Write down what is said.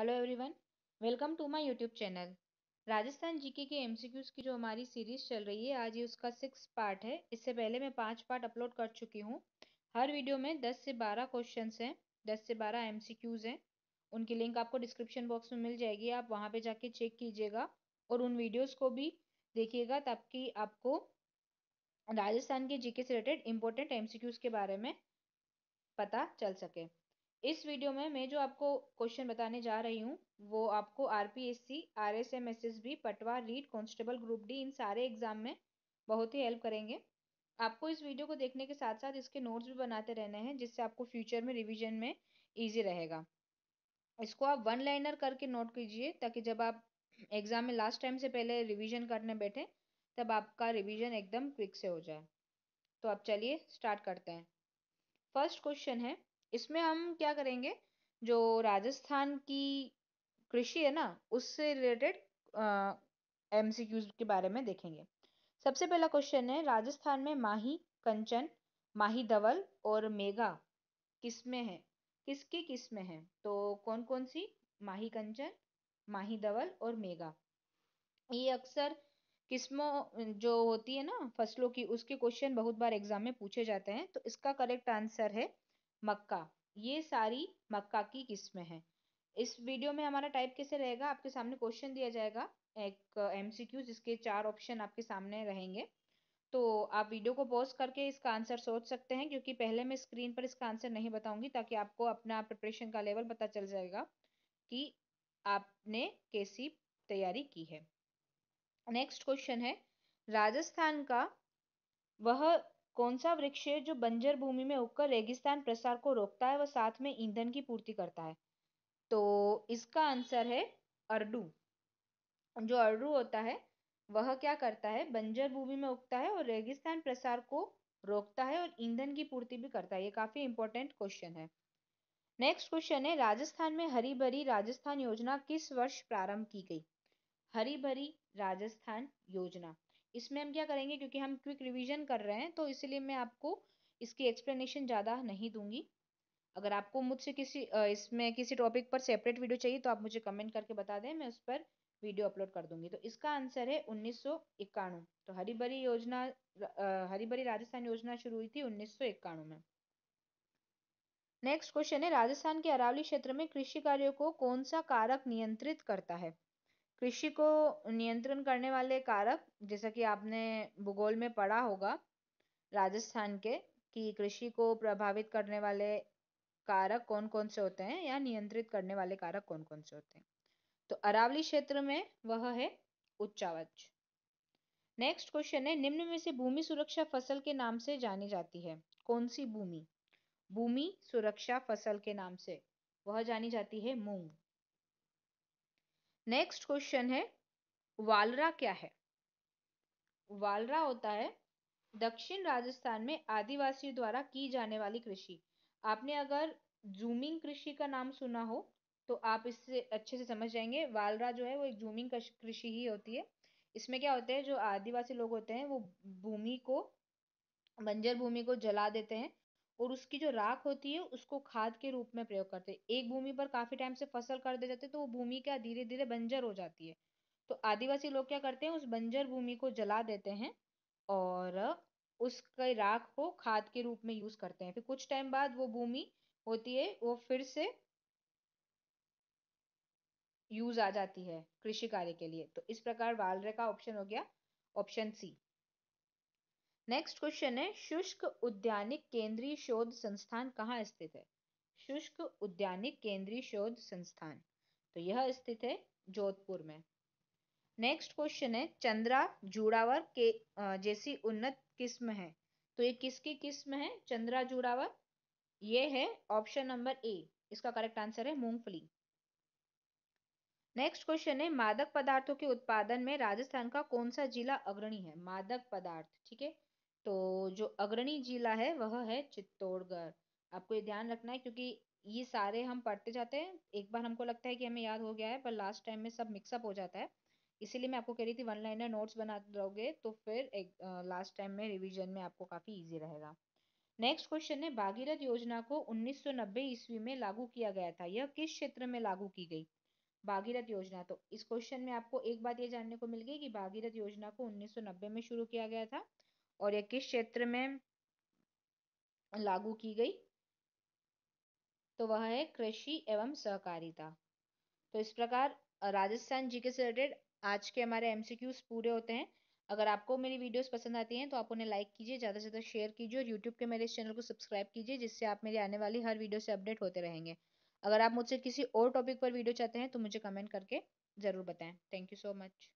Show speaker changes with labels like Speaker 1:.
Speaker 1: hello everyone welcome to my YouTube channel Rajasthan GK के MCQs की जो हमारी सीरीज चल रही है आज ये उसका सिक्स पार्ट है इससे पहले मैं पांच पार्ट अपलोड कर चुकी हूँ हर वीडियो में दस से बारह क्वेश्चन हैं दस से बारह एमसीक्यूज हैं उनकी लिंक आपको डिस्क्रिप्शन बॉक्स में मिल जाएगी आप वहाँ पर जाके चेक कीजिएगा और उन वीडियोज़ को भी देखिएगा ताकि आपको राजस्थान के जी से रिलेटेड इंपॉर्टेंट एम के बारे में पता चल सके इस वीडियो में मैं जो आपको क्वेश्चन बताने जा रही हूँ वो आपको R P S C R S M S S B पटवा लीड कॉन्स्टेबल ग्रुप डी इन सारे एग्जाम में बहुत ही हेल्प करेंगे आपको इस वीडियो को देखने के साथ साथ इसके नोट्स भी बनाते रहने हैं जिससे आपको फ्यूचर में रिविजन में ईजी रहेगा इसको आप वन लाइनर करके नोट कीजिए ताकि जब आप एग्ज़ाम में लास्ट टाइम से पहले रिविजन करने बैठे तब आपका रिविजन एकदम क्विक से हो जाए तो आप चलिए स्टार्ट करते हैं फर्स्ट क्वेश्चन है इसमें हम क्या करेंगे जो राजस्थान की कृषि है ना उससे रिलेटेड एम के बारे में देखेंगे सबसे पहला क्वेश्चन है राजस्थान में माही कंचन माही धवल और मेगा किस में है किसकी किस में है तो कौन कौन सी माही कंचन माही धवल और मेगा ये अक्सर किस्मों जो होती है ना फसलों की उसके क्वेश्चन बहुत बार एग्जाम में पूछे जाते हैं तो इसका करेक्ट आंसर है मक्का ये सारी मक्का की किस्में हैं इस वीडियो में हमारा टाइप कैसे रहेगा आपके सामने क्वेश्चन दिया जाएगा एक एमसीक्यू uh, जिसके चार ऑप्शन आपके सामने रहेंगे तो आप वीडियो को पॉज करके इसका आंसर सोच सकते हैं क्योंकि पहले मैं स्क्रीन पर इसका आंसर नहीं बताऊंगी ताकि आपको अपना प्रिपरेशन का लेवल पता चल जाएगा कि आपने कैसी तैयारी की है नेक्स्ट क्वेश्चन है राजस्थान का वह कौन सा वृक्ष है जो बंजर भूमि में उगकर रेगिस्तान प्रसार को रोकता है व साथ में ईंधन की पूर्ति करता है तो इसका आंसर है अरडू जो अरडू होता है वह क्या करता है बंजर भूमि में उगता है और रेगिस्तान प्रसार को रोकता है और ईंधन की पूर्ति भी करता है ये काफी इंपॉर्टेंट क्वेश्चन है नेक्स्ट क्वेश्चन है राजस्थान में हरी भरी राजस्थान योजना किस वर्ष प्रारंभ की गई हरी भरी राजस्थान योजना इसमें हम क्या करेंगे क्योंकि हम क्विक रिवीजन कर रहे हैं तो इसलिए मैं आपको इसकी एक्सप्लेनेशन ज़्यादा नहीं दूंगी अगर आपको मुझसे किसी इसमें किसी टॉपिक पर सेपरेट वीडियो चाहिए तो आप मुझे कमेंट करके बता दें मैं उस पर वीडियो अपलोड कर दूंगी तो इसका आंसर है उन्नीस तो हरीबरी योजना हरिबरी राजस्थान योजना शुरू हुई थी उन्नीस में नेक्स्ट क्वेश्चन है राजस्थान के अरावली क्षेत्र में कृषि कार्यों को कौन सा कारक नियंत्रित करता है कृषि को नियंत्रण करने वाले कारक जैसा कि आपने भूगोल में पढ़ा होगा राजस्थान के कि कृषि को प्रभावित करने वाले कारक कौन कौन से होते हैं या नियंत्रित करने वाले कारक कौन कौन से होते हैं तो अरावली क्षेत्र में वह है उच्चावच नेक्स्ट क्वेश्चन है निम्न में से भूमि सुरक्षा फसल के नाम से जानी जाती है कौन सी भूमि भूमि सुरक्षा फसल के नाम से वह जानी जाती है मूंग नेक्स्ट क्वेश्चन है वालरा क्या है वालरा होता है दक्षिण राजस्थान में आदिवासियों द्वारा की जाने वाली कृषि आपने अगर जूमिंग कृषि का नाम सुना हो तो आप इससे अच्छे से समझ जाएंगे वालरा जो है वो एक जूमिंग कृषि ही होती है इसमें क्या होता है जो आदिवासी लोग होते हैं वो भूमि को बंजर भूमि को जला देते हैं और उसकी जो राख होती है उसको खाद के रूप में प्रयोग करते हैं एक भूमि पर काफ़ी टाइम से फसल कर दे जाते तो वो भूमि क्या धीरे धीरे बंजर हो जाती है तो आदिवासी लोग क्या करते हैं उस बंजर भूमि को जला देते हैं और उसके राख को खाद के रूप में यूज़ करते हैं फिर कुछ टाइम बाद वो भूमि होती है वो फिर से यूज़ आ जाती है कृषि कार्य के लिए तो इस प्रकार वालरे का ऑप्शन हो गया ऑप्शन सी नेक्स्ट क्वेश्चन है शुष्क उद्यानिक केंद्रीय शोध संस्थान कहाँ स्थित है शुष्क उद्यानिक केंद्रीय शोध संस्थान तो यह स्थित है जोधपुर में नेक्स्ट क्वेश्चन है चंद्रा जुड़ावर के जैसी उन्नत किस्म है तो ये किसकी किस्म है चंद्रा जुड़ावर ये है ऑप्शन नंबर ए इसका करेक्ट आंसर है मूंगफली नेक्स्ट क्वेश्चन है मादक पदार्थों के उत्पादन में राजस्थान का कौन सा जिला अग्रणी है मादक पदार्थ ठीक है तो जो अग्रणी जिला है वह है चित्तौड़गढ़ आपको ये ध्यान रखना है क्योंकि ये सारे हम पढ़ते जाते हैं एक बार हमको लगता है कि हमें याद हो गया है पर लास्ट टाइम में सब मिक्सअप हो जाता है इसीलिए मैं आपको कह रही थी वन लाइनर नोट्स बना दोगे तो फिर एक लास्ट टाइम में रिवीजन में आपको काफ़ी इजी रहेगा नेक्स्ट क्वेश्चन है भागीरथ योजना को 1990 ईस्वी में लागू किया गया था यह किस क्षेत्र में लागू की गई भागीरथ योजना तो इस क्वेश्चन में आपको एक बात ये जानने को मिल गई कि भागीरथ योजना को 1990 में शुरू किया गया था और यह किस क्षेत्र में लागू की गई तो वह है कृषि एवं सहकारिता तो इस प्रकार राजस्थान जीके से रिलेटेड आज के हमारे एमसीक्यूज पूरे होते हैं अगर आपको मेरी वीडियोस पसंद आती हैं तो आप उन्हें लाइक कीजिए ज़्यादा से ज़्यादा शेयर कीजिए और यूट्यूब के मेरे इस चैनल को सब्सक्राइब कीजिए जिससे आप मेरी आने वाली हर वीडियो से अपडेट होते रहेंगे अगर आप मुझसे किसी और टॉपिक पर वीडियो चाहते हैं तो मुझे कमेंट करके ज़रूर बताएं थैंक यू सो मच